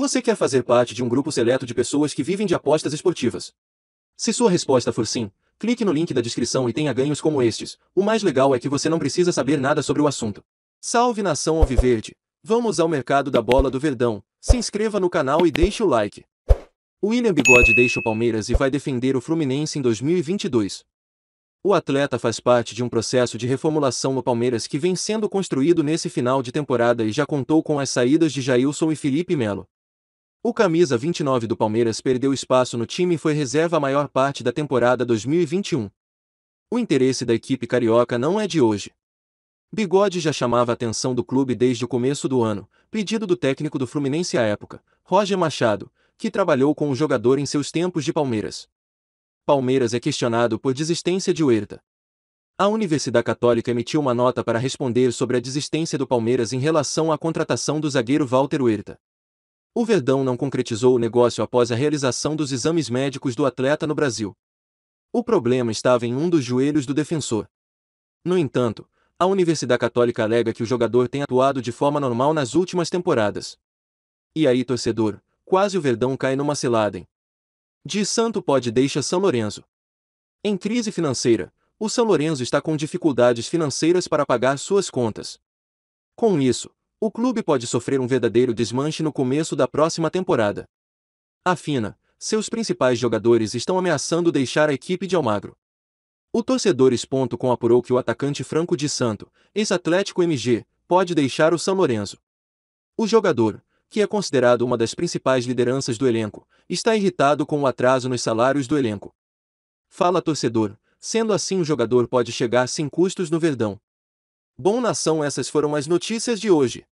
Você quer fazer parte de um grupo seleto de pessoas que vivem de apostas esportivas? Se sua resposta for sim, clique no link da descrição e tenha ganhos como estes. O mais legal é que você não precisa saber nada sobre o assunto. Salve nação Alviverde! Vamos ao mercado da bola do Verdão. Se inscreva no canal e deixe o like. William Bigode deixa o Palmeiras e vai defender o Fluminense em 2022. O atleta faz parte de um processo de reformulação no Palmeiras que vem sendo construído nesse final de temporada e já contou com as saídas de Jailson e Felipe Melo. O camisa 29 do Palmeiras perdeu espaço no time e foi reserva a maior parte da temporada 2021. O interesse da equipe carioca não é de hoje. Bigode já chamava a atenção do clube desde o começo do ano, pedido do técnico do Fluminense à época, Roger Machado, que trabalhou com o jogador em seus tempos de Palmeiras. Palmeiras é questionado por desistência de Huerta. A Universidade Católica emitiu uma nota para responder sobre a desistência do Palmeiras em relação à contratação do zagueiro Walter Huerta. O Verdão não concretizou o negócio após a realização dos exames médicos do atleta no Brasil. O problema estava em um dos joelhos do defensor. No entanto, a Universidade Católica alega que o jogador tem atuado de forma normal nas últimas temporadas. E aí, torcedor, quase o Verdão cai numa cilada. Hein? De Santo pode deixa São Lourenço. Em crise financeira, o São Lourenço está com dificuldades financeiras para pagar suas contas. Com isso, o clube pode sofrer um verdadeiro desmanche no começo da próxima temporada. Afina, seus principais jogadores estão ameaçando deixar a equipe de Almagro. O torcedores.com apurou que o atacante Franco de Santo, ex-Atlético MG, pode deixar o São Lourenço. O jogador, que é considerado uma das principais lideranças do elenco, está irritado com o atraso nos salários do elenco. Fala torcedor, sendo assim o jogador pode chegar sem custos no Verdão. Bom nação, essas foram as notícias de hoje.